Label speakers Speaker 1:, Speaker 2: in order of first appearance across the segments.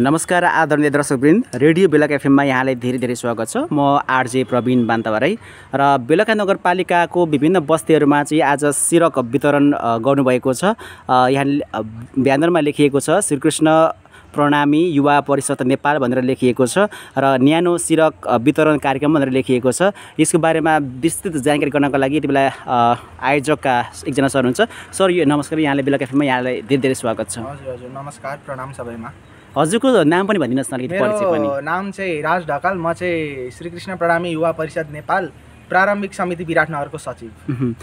Speaker 1: नमस्कार आदरणीय दर्शकवृन्द रेडियो बेलुका एफएममा यहाँलाई धेरै धेरै स्वागत छ म आरजे प्रवीण बान्तावराई र बेलुका नगरपालिकाको विभिन्न बस्तीहरूमा चाहिँ आज सिरक वितरण गर्नुभएको छ यहाँ ब्यानरमा लेखिएको छ श्रीकृष्ण प्रणामी युवा परिषद नेपाल भनेर लेखिएको छ र न्यानो सिरक वितरण कार्यक्रम भनेर लेखिएको छ यसको बारेमा विस्तृत जानकारी गर्नको लागि यति बेला आयोजकका एकजना सर हुनुहुन्छ सर यो नमस्कार यहाँले बेलुका एफएममा यहाँलाई धेरै धेरै स्वागत छ
Speaker 2: हजुर हजुर नमस्कार प्रणाम सबैमा
Speaker 1: हजुरको नाम पनि भनिदिनुहोस् न अलिकति परिचय पनि
Speaker 2: नाम चाहिँ राज ढकाल म चाहिँ श्रीकृष्ण प्रणामी युवा परिषद नेपाल प्रारम्भिक समिति विराटनगरको सचिव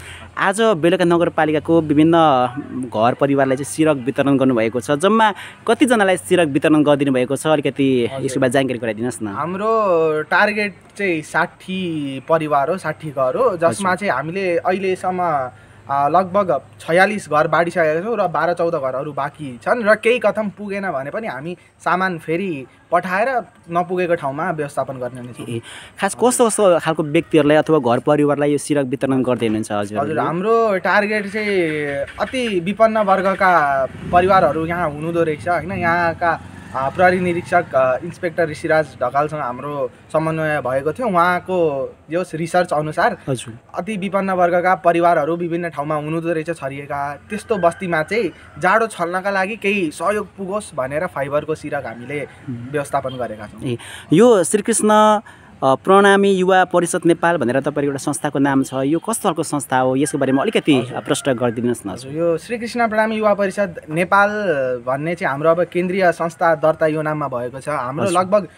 Speaker 1: आज बेलुका नगरपालिकाको विभिन्न घर परिवारलाई चाहिँ सिरक वितरण गर्नुभएको छ जम्मा कतिजनालाई सिरक वितरण गरिदिनु भएको छ अलिकति यसको बारे जानकारी गराइदिनुहोस् न
Speaker 2: हाम्रो टार्गेट चाहिँ साठी परिवार हो साठी घर हो जसमा चाहिँ हामीले अहिलेसम्म लगभग छयालिस घर बाँडिसकेका छौँ र बाह्र चौध घरहरू बाँकी छन् र केही कथम पुगेन भने पनि हामी सामान फेरि पठाएर नपुगेको ठाउँमा व्यवस्थापन गर्ने हुनेछ
Speaker 1: खास कस्तो कस्तो खालको व्यक्तिहरूलाई अथवा घर परिवारलाई यो सिरक वितरण गर्दै हुनुहुन्छ हजुर हजुर हाम्रो
Speaker 2: टार्गेट चाहिँ अति विपन्न वर्गका परिवारहरू यहाँ हुनुहुँदो रहेछ होइन यहाँका प्रहरी निरीक्षक इन्सपेक्टर ऋषिराज ढकालसँग हाम्रो समन्वय भएको थियो उहाँको यो रिसर्च अनुसार अति विपन्न वर्गका परिवारहरू विभिन्न ठाउँमा हुनुहुँदो रहेछ छरिएका त्यस्तो बस्तीमा चाहिँ जाडो छल्नका लागि केही सहयोग पुगोस् भनेर फाइबरको सिरक हामीले व्यवस्थापन गरेका छौँ
Speaker 1: यो श्रीकृष्ण प्रणामी युवा परिषद नेपाल भनेर तपाईँको एउटा संस्थाको नाम छ यो कस्तो खालको संस्था हो यसको बारेमा अलिकति प्रश्न गरिदिनुहोस् न हजुर
Speaker 2: यो श्रीकृष्ण प्रणामी युवा परिषद नेपाल भन्ने चाहिँ हाम्रो अब केन्द्रीय संस्था दर्ता यो नाममा भएको छ हाम्रो लगभग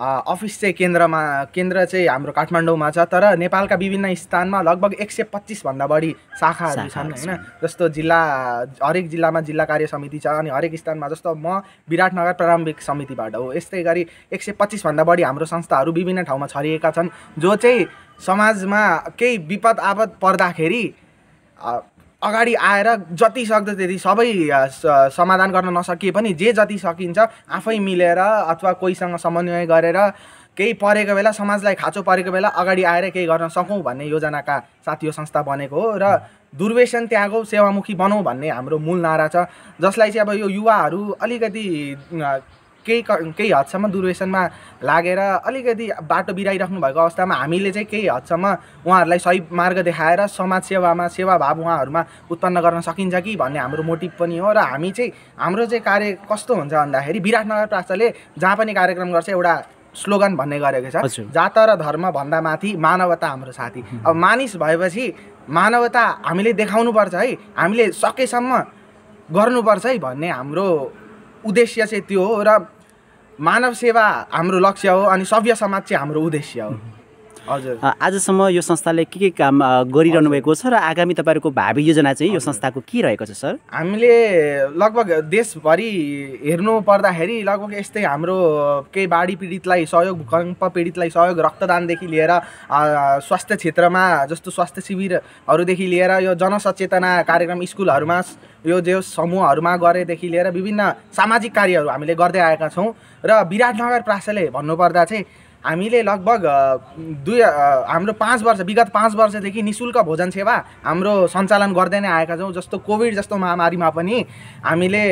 Speaker 2: अफिस चाहिँ केन्द्रमा केन्द्र चाहिँ हाम्रो काठमाडौँमा छ तर नेपालका विभिन्न स्थानमा लगभग एक सय पच्चिसभन्दा बढी शाखाहरू छन् होइन जस्तो जिल्ला हरेक जिल्लामा जिल्ला कार्य समिति छ अनि हरेक स्थानमा जस्तो म विराटनगर प्रारम्भिक समितिबाट हो यस्तै गरी एक सय पच्चिसभन्दा बढी हाम्रो संस्थाहरू विभिन्न ठाउँमा छरिएका छन् जो चाहिँ समाजमा केही विपद आपद पर्दाखेरि अगाडि आएर जति सक्दो त्यति सबै समाधान गर्न नसकिए पनि जे जति सकिन्छ आफै मिलेर अथवा कोहीसँग समन्वय गरेर केही परेको बेला समाजलाई खाँचो परेको बेला अगाडि आएर केही गर्न सकौँ भन्ने योजनाका साथ यो संस्था बनेको हो र दुर्वेशन त्यागो सेवामुखी बनाऊ भन्ने हाम्रो मूल नारा छ जसलाई चाहिँ अब यो युवाहरू अलिकति केही केही हदसम्म दुर्वेसनमा लागेर अलिकति बाटो बिराइराख्नु भएको अवस्थामा हामीले चाहिँ केही हदसम्म उहाँहरूलाई सही मार्ग देखाएर समाजसेवामा सेवाभाव उहाँहरूमा उत्पन्न गर्न सकिन्छ कि भन्ने हाम्रो मोटिभ पनि हो र हामी चाहिँ हाम्रो चाहिँ कार्य कस्तो हुन्छ भन्दाखेरि विराटनगर प्रास्थले जहाँ पनि कार्यक्रम गर्छ एउटा स्लोगन भन्ने गरेको छ जात र धर्म भन्दा माथि मानवता हाम्रो साथी अब मानिस भएपछि मानवता हामीले देखाउनुपर्छ है हामीले सकेसम्म गर्नुपर्छ है भन्ने हाम्रो उद्देश्य चाहिँ त्यो हो र मानव सेवा हाम्रो लक्ष्य हो अनि सभ्य समाज चाहिँ हाम्रो उद्देश्य हो
Speaker 1: आजसम्म यो संस्थाले के के काम गरिरहनु भएको छ र आगामी तपाईँहरूको भावी योजना चाहिँ यो संस्थाको के रहेको छ सर
Speaker 2: हामीले लगभग देशभरि हेर्नु पर्दाखेरि लगभग यस्तै हाम्रो केही बाढी पीडितलाई सहयोग भूकम्प पीडितलाई सहयोग रक्तदानदेखि लिएर स्वास्थ्य क्षेत्रमा जस्तो स्वास्थ्य शिविरहरूदेखि लिएर यो जनसचेतना कार्यक्रम स्कुलहरूमा यो जे समूहहरूमा गरेदेखि लिएर विभिन्न सामाजिक कार्यहरू हामीले गर्दै आएका छौँ र विराटनगर प्रासले भन्नुपर्दा चाहिँ हामीले लगभग दुई हाम्रो पाँच वर्ष विगत पाँच वर्षदेखि नि शुल्क भोजन सेवा हाम्रो सञ्चालन गर्दै नै आएका छौँ जस्तो कोभिड जस्तो महामारीमा पनि हामीले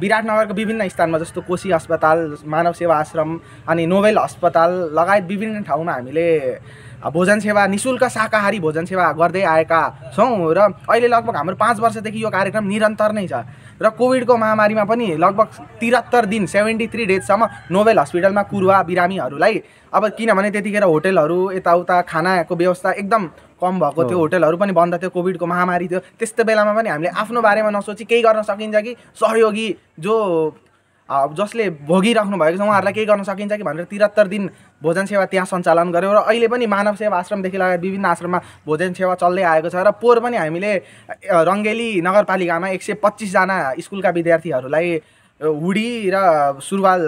Speaker 2: विराटनगरको विभिन्न स्थानमा जस्तो कोशी अस्पताल मानव सेवा आश्रम अनि नोबेल अस्पताल लगायत विभिन्न ठाउँमा हामीले भोजन सेवा नि शुल्क शाकाहारी भोजन सेवा गर्दै आएका छौँ र अहिले लगभग हाम्रो पाँच वर्षदेखि यो कार्यक्रम निरन्तर नै छ र कोभिडको महामारीमा पनि लगभग त्रिहत्तर दिन सेभेन्टी थ्री डेजसम्म नोबेल हस्पिटलमा कुरुवा बिरामीहरूलाई अब किनभने त्यतिखेर होटेलहरू यताउता खानाको व्यवस्था एकदम कम भएको थियो होटेलहरू पनि बन्द थियो कोभिडको महामारी थियो त्यस्तो बेलामा पनि हामीले आफ्नो बारेमा नसोची केही गर्न सकिन्छ कि सहयोगी जो जसले भोगिराख्नु भएको छ उहाँहरूलाई केही गर्न सकिन्छ कि भनेर त्रिहत्तर दिन भोजन सेवा त्यहाँ सञ्चालन गऱ्यो र अहिले पनि मानव सेवा आश्रमदेखि लगाएर विभिन्न आश्रममा भोजन सेवा चल्दै आएको छ र पोहोर पनि हामीले रङ्गेली नगरपालिकामा एक सय पच्चिसजना स्कुलका विद्यार्थीहरूलाई हुडी र सुरुवाल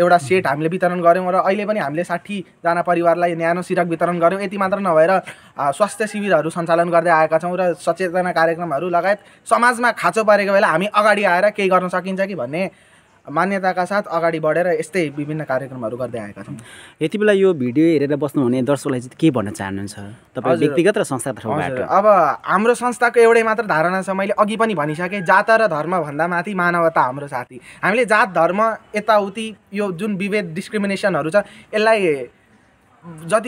Speaker 2: एउटा सेट हामीले वितरण गऱ्यौँ र अहिले पनि हामीले साठीजना परिवारलाई न्यानो सिरक वितरण गऱ्यौँ यति मात्र नभएर स्वास्थ्य शिविरहरू सञ्चालन गर्दै आएका छौँ र सचेतना कार्यक्रमहरू लगायत समाजमा खाँचो परेको बेला हामी अगाडि आएर केही गर्न सकिन्छ कि भन्ने मान्यताका साथ अगाडि बढेर यस्तै विभिन्न कार्यक्रमहरू गर्दै आएका छौँ
Speaker 1: यति बेला यो भिडियो हेरेर बस्नुहुने दर्शकलाई चाहिँ के भन्न चाहनुहुन्छ तपाईँ व्यक्तिगत र संस्था अब
Speaker 2: हाम्रो संस्थाको एउटै मात्र धारणा छ मैले अघि पनि भनिसकेँ जात र धर्मभन्दा माथि मानवता हाम्रो साथी हामीले जात धर्म यताउति यो जुन विभेद डिस्क्रिमिनेसनहरू छ यसलाई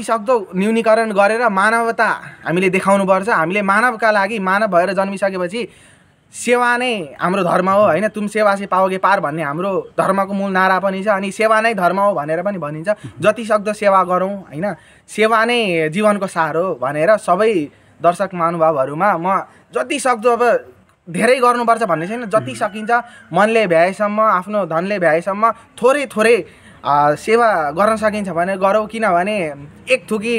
Speaker 2: सक्दो न्यूनीकरण गरेर मानवता हामीले देखाउनुपर्छ हामीले मानवका लागि मानव भएर जन्मिसकेपछि सेवा नै हाम्रो धर्म हो होइन तुम सेवा से पाओगे पार भन्ने हाम्रो धर्मको मूल नारा पनि छ अनि सेवा नै धर्म हो भनेर पनि भनिन्छ जति सक्दो सेवा गरौँ होइन सेवा नै जीवनको सार हो भनेर सबै दर्शक महानुभावहरूमा म जति सक्दो अब धेरै गर्नुपर्छ भन्ने छैन जति सकिन्छ मनले भ्याएसम्म आफ्नो धनले भ्याएसम्म थोरै थोरै सेवा गर्न सकिन्छ भने गरौँ किनभने एक थुकी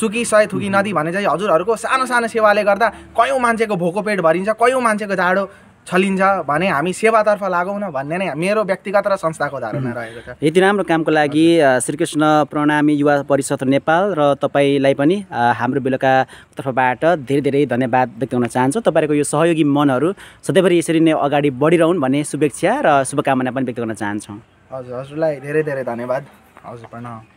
Speaker 2: सुकी सय थुकी नदी भने चाहिँ हजुरहरूको सानो सानो सेवाले गर्दा कयौँ मान्छेको भोको पेट भरिन्छ कयौँ मान्छेको जाडो छलिन्छ भने हामी सेवातर्फ लागौँ न भन्ने नै मेरो व्यक्तिगत र संस्थाको धारणा
Speaker 1: रहेको छ यति राम्रो कामको लागि श्रीकृष्ण प्रणामी युवा परिषद नेपाल र तपाईँलाई पनि हाम्रो बेलुका तर्फबाट धेरै धेरै धन्यवाद व्यक्त गर्न चाहन्छु तपाईँको यो सहयोगी मनहरू सधैँभरि यसरी नै अगाडि बढिरहन् भन्ने शुभेच्छा र शुभकामना पनि व्यक्त गर्न चाहन्छौँ
Speaker 2: हजुर हजुरलाई धेरै धेरै धन्यवाद हजुर प्रणाम